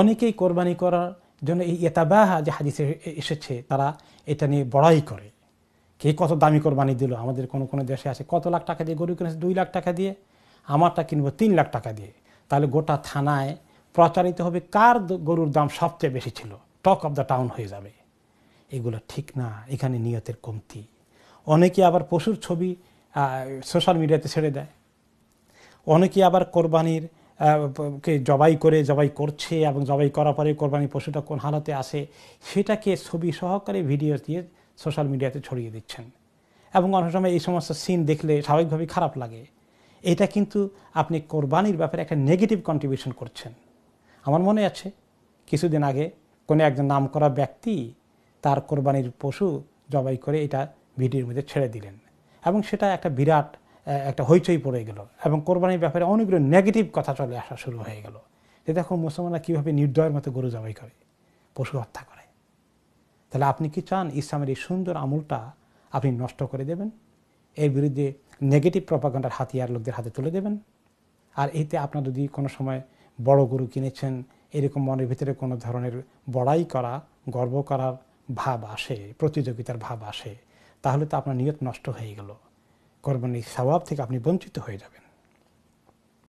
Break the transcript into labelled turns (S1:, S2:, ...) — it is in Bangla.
S1: অনেকেই কোরবানি করার জন্য এই এতাবাহা যে হাদিসে এসেছে তারা এটা নিয়ে বড়াই করে কে কত দামি কোরবানি দিল আমাদের কোনো কোনো দেশে আছে কত লাখ টাকা দিয়ে গরু কিনেছে দুই লাখ টাকা দিয়ে আমারটা কিনবো তিন লাখ টাকা দিয়ে তাহলে গোটা থানায় প্রচারিত হবে কার গরুর দাম সবচেয়ে বেশি ছিল টক অফ দ্য টাউন হয়ে যাবে এগুলো ঠিক না এখানে নিয়তের কমতি অনেকে আবার পশুর ছবি সোশ্যাল মিডিয়াতে ছেড়ে দেয় অনেকে আবার কোরবানির কে জবাই করে জবাই করছে এবং জবাই করার পরে কোরবানি পশুটা কোন হালতে আসে সেটাকে ছবি সহকারে ভিডিও দিয়ে সোশ্যাল মিডিয়াতে ছড়িয়ে দিচ্ছেন এবং অনেক সময় এই সমস্ত সিন দেখলে স্বাভাবিকভাবেই খারাপ লাগে এটা কিন্তু আপনি কোরবানির ব্যাপারে একটা নেগেটিভ কন্ট্রিবিউশন করছেন আমার মনে আছে কিছুদিন আগে কোনো একজন নাম করা ব্যক্তি তার কোরবানির পশু জবাই করে এটা ভিডিওর মধ্যে ছেড়ে দিলেন এবং সেটা একটা বিরাট একটা হইচই পড়ে গেল এবং কোরবানির ব্যাপারে অনেকগুলো নেগেটিভ কথা চলে আসা শুরু হয়ে গেল যে দেখো মুসলমানরা কীভাবে নির্দয়ের মতো গরু জবাই করে পশু হত্যা করে তাহলে আপনি কি চান ইসলামের এই সুন্দর আমলটা আপনি নষ্ট করে দেবেন এর বিরুদ্ধে নেগেটিভ প্রপাগান্ডার হাতিয়ার লোকদের হাতে তুলে দেবেন আর এতে আপনার যদি কোনো সময় বড় গরু কিনেছেন এরকম মনের ভিতরে কোনো ধরনের বড়াই করা গর্ব করার ভাব আসে প্রতিযোগিতার ভাব আসে তাহলে তো আপনার নিয়ত নষ্ট হয়ে গেল কর্মনিক স্বভাব থেকে আপনি বঞ্চিত হয়ে যাবেন